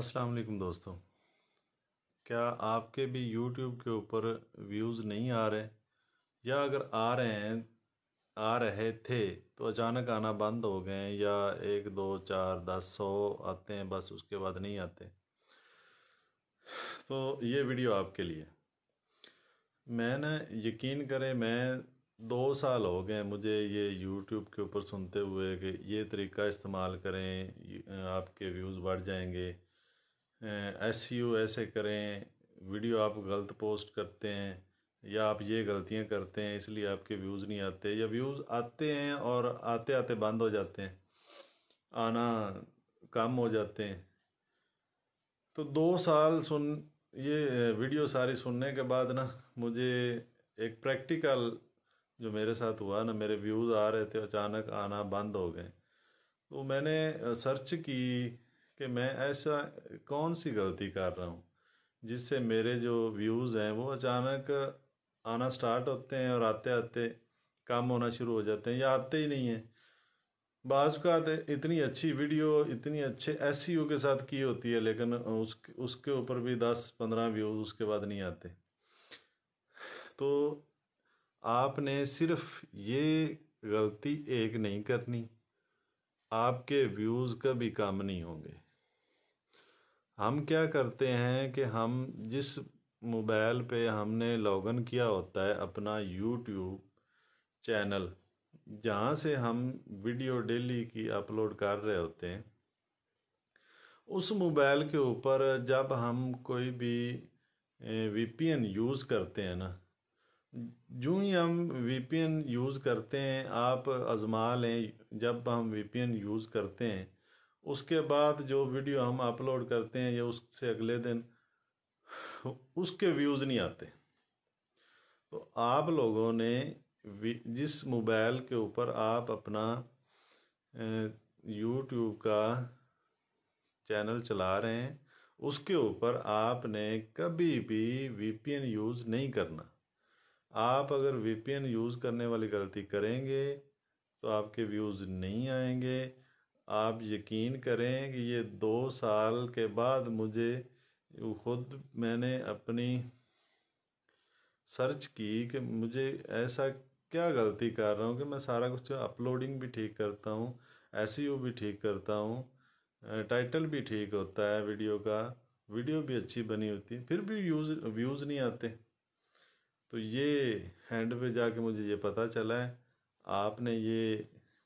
अस्सलाम वालेकुम दोस्तों क्या आपके भी यूट्यूब के ऊपर व्यूज़ नहीं आ रहे या अगर आ रहे हैं आ रहे थे तो अचानक आना बंद हो गए या एक दो चार दस सौ आते हैं बस उसके बाद नहीं आते तो ये वीडियो आपके लिए मैं ना यकीन करें मैं दो साल हो गए मुझे ये यूट्यूब के ऊपर सुनते हुए कि ये तरीका इस्तेमाल करें आपके व्यूज़ बढ़ जाएंगे एस यू e ऐसे करें वीडियो आप गलत पोस्ट करते हैं या आप ये गलतियां करते हैं इसलिए आपके व्यूज़ नहीं आते या व्यूज़ आते हैं और आते आते बंद हो जाते हैं आना कम हो जाते हैं तो दो साल सुन ये वीडियो सारी सुनने के बाद ना मुझे एक प्रैक्टिकल जो मेरे साथ हुआ ना मेरे व्यूज़ आ रहे थे अचानक आना बंद हो गए तो मैंने सर्च की कि मैं ऐसा कौन सी गलती कर रहा हूँ जिससे मेरे जो व्यूज़ हैं वो अचानक आना स्टार्ट होते हैं और आते आते कम होना शुरू हो जाते हैं या आते ही नहीं हैं बाज़ का इतनी अच्छी वीडियो इतनी अच्छे एस e के साथ की होती है लेकिन उस उसके ऊपर भी दस पंद्रह व्यूज़ उसके बाद नहीं आते तो आपने सिर्फ ये गलती एक नहीं करनी आपके व्यूज़ कभी कम नहीं होंगे हम क्या करते हैं कि हम जिस मोबाइल पे हमने लॉगिन किया होता है अपना यूट्यूब चैनल जहाँ से हम वीडियो डेली की अपलोड कर रहे होते हैं उस मोबाइल के ऊपर जब हम कोई भी वीपीएन यूज़ करते हैं ना जो ही हम वीपीएन यूज़ करते हैं आप आजमा लें जब हम वीपीएन यूज़ करते हैं उसके बाद जो वीडियो हम अपलोड करते हैं या उससे अगले दिन उसके व्यूज़ नहीं आते तो आप लोगों ने जिस मोबाइल के ऊपर आप अपना यूट्यूब का चैनल चला रहे हैं उसके ऊपर आपने कभी भी वी यूज़ नहीं करना आप अगर वी यूज़ करने वाली गलती करेंगे तो आपके व्यूज़ नहीं आएंगे आप यकीन करें कि ये दो साल के बाद मुझे खुद मैंने अपनी सर्च की कि मुझे ऐसा क्या गलती कर रहा हूँ कि मैं सारा कुछ अपलोडिंग भी ठीक करता हूँ एस e भी ठीक करता हूँ टाइटल भी ठीक होता है वीडियो का वीडियो भी अच्छी बनी होती है फिर भी व्यूज़ व्यूज़ नहीं आते तो ये हैंड पे जाके मुझे ये पता चला है आपने ये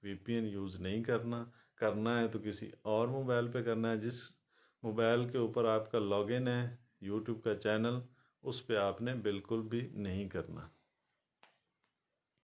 वीपीएन यूज़ नहीं करना करना है तो किसी और मोबाइल पे करना है जिस मोबाइल के ऊपर आपका लॉगिन है यूट्यूब का चैनल उस पर आपने बिल्कुल भी नहीं करना